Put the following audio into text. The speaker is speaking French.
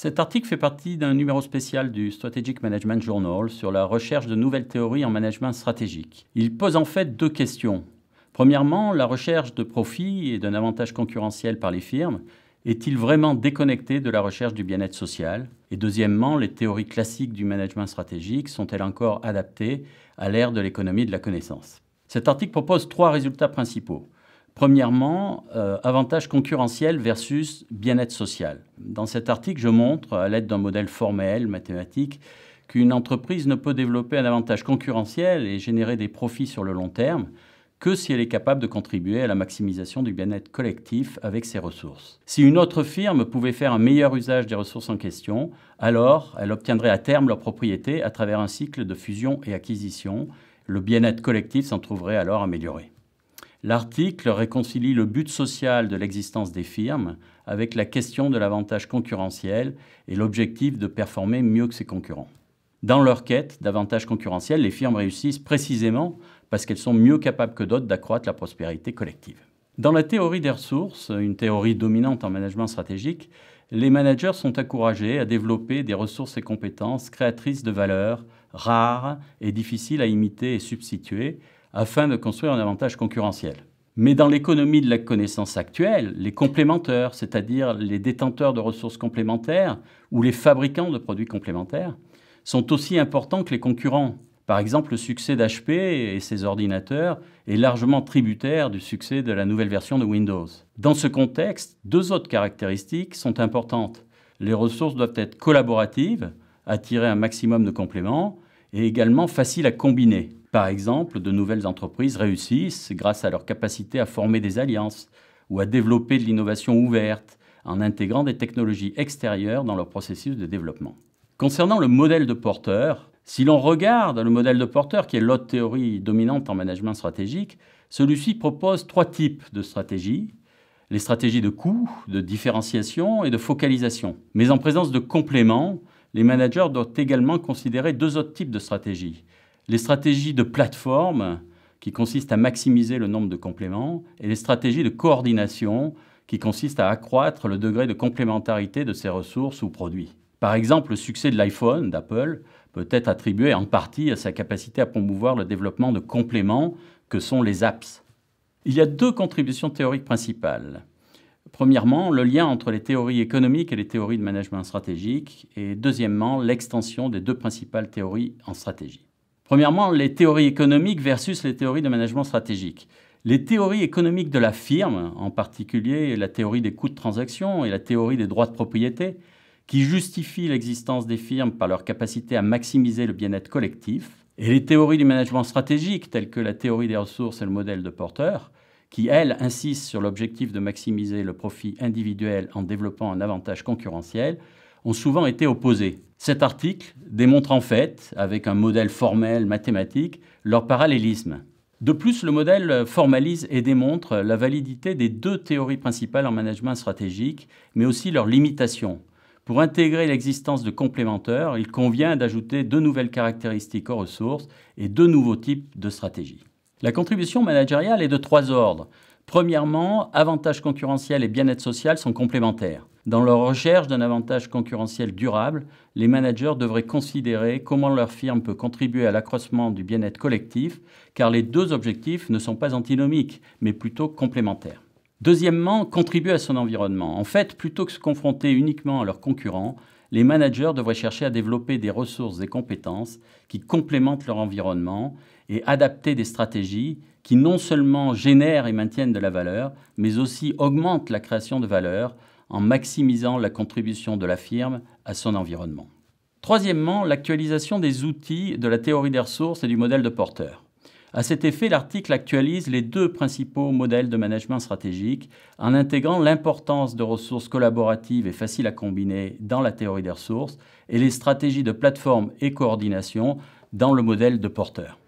Cet article fait partie d'un numéro spécial du Strategic Management Journal sur la recherche de nouvelles théories en management stratégique. Il pose en fait deux questions. Premièrement, la recherche de profit et d'un avantage concurrentiel par les firmes est-il vraiment déconnecté de la recherche du bien-être social Et deuxièmement, les théories classiques du management stratégique sont-elles encore adaptées à l'ère de l'économie de la connaissance Cet article propose trois résultats principaux. Premièrement, euh, avantage concurrentiel versus bien-être social. Dans cet article, je montre, à l'aide d'un modèle formel, mathématique, qu'une entreprise ne peut développer un avantage concurrentiel et générer des profits sur le long terme que si elle est capable de contribuer à la maximisation du bien-être collectif avec ses ressources. Si une autre firme pouvait faire un meilleur usage des ressources en question, alors elle obtiendrait à terme leur propriété à travers un cycle de fusion et acquisition. Le bien-être collectif s'en trouverait alors amélioré. L'article réconcilie le but social de l'existence des firmes avec la question de l'avantage concurrentiel et l'objectif de performer mieux que ses concurrents. Dans leur quête d'avantage concurrentiel, les firmes réussissent précisément parce qu'elles sont mieux capables que d'autres d'accroître la prospérité collective. Dans la théorie des ressources, une théorie dominante en management stratégique, les managers sont encouragés à développer des ressources et compétences créatrices de valeur, rares et difficiles à imiter et substituer, afin de construire un avantage concurrentiel. Mais dans l'économie de la connaissance actuelle, les complémenteurs, c'est-à-dire les détenteurs de ressources complémentaires ou les fabricants de produits complémentaires, sont aussi importants que les concurrents. Par exemple, le succès d'HP et ses ordinateurs est largement tributaire du succès de la nouvelle version de Windows. Dans ce contexte, deux autres caractéristiques sont importantes. Les ressources doivent être collaboratives, attirer un maximum de compléments, et également faciles à combiner. Par exemple, de nouvelles entreprises réussissent grâce à leur capacité à former des alliances ou à développer de l'innovation ouverte en intégrant des technologies extérieures dans leur processus de développement. Concernant le modèle de porteur, si l'on regarde le modèle de porteur, qui est l'autre théorie dominante en management stratégique, celui-ci propose trois types de stratégies. Les stratégies de coût, de différenciation et de focalisation. Mais en présence de compléments, les managers doivent également considérer deux autres types de stratégies les stratégies de plateforme qui consistent à maximiser le nombre de compléments et les stratégies de coordination qui consistent à accroître le degré de complémentarité de ces ressources ou produits. Par exemple, le succès de l'iPhone d'Apple peut être attribué en partie à sa capacité à promouvoir le développement de compléments que sont les apps. Il y a deux contributions théoriques principales. Premièrement, le lien entre les théories économiques et les théories de management stratégique, et deuxièmement, l'extension des deux principales théories en stratégie. Premièrement, les théories économiques versus les théories de management stratégique. Les théories économiques de la firme, en particulier la théorie des coûts de transaction et la théorie des droits de propriété, qui justifient l'existence des firmes par leur capacité à maximiser le bien-être collectif, et les théories du management stratégique, telles que la théorie des ressources et le modèle de Porter, qui, elles, insistent sur l'objectif de maximiser le profit individuel en développant un avantage concurrentiel, ont souvent été opposés. Cet article démontre en fait, avec un modèle formel mathématique, leur parallélisme. De plus, le modèle formalise et démontre la validité des deux théories principales en management stratégique, mais aussi leurs limitations. Pour intégrer l'existence de complémentaires, il convient d'ajouter deux nouvelles caractéristiques aux ressources et deux nouveaux types de stratégies. La contribution managériale est de trois ordres. Premièrement, avantages concurrentiels et bien-être social sont complémentaires. Dans leur recherche d'un avantage concurrentiel durable, les managers devraient considérer comment leur firme peut contribuer à l'accroissement du bien-être collectif, car les deux objectifs ne sont pas antinomiques, mais plutôt complémentaires. Deuxièmement, contribuer à son environnement. En fait, plutôt que se confronter uniquement à leurs concurrents, les managers devraient chercher à développer des ressources et compétences qui complémentent leur environnement et adapter des stratégies qui non seulement génèrent et maintiennent de la valeur, mais aussi augmentent la création de valeur en maximisant la contribution de la firme à son environnement. Troisièmement, l'actualisation des outils de la théorie des ressources et du modèle de porteur. À cet effet, l'article actualise les deux principaux modèles de management stratégique en intégrant l'importance de ressources collaboratives et faciles à combiner dans la théorie des ressources et les stratégies de plateforme et coordination dans le modèle de porteur.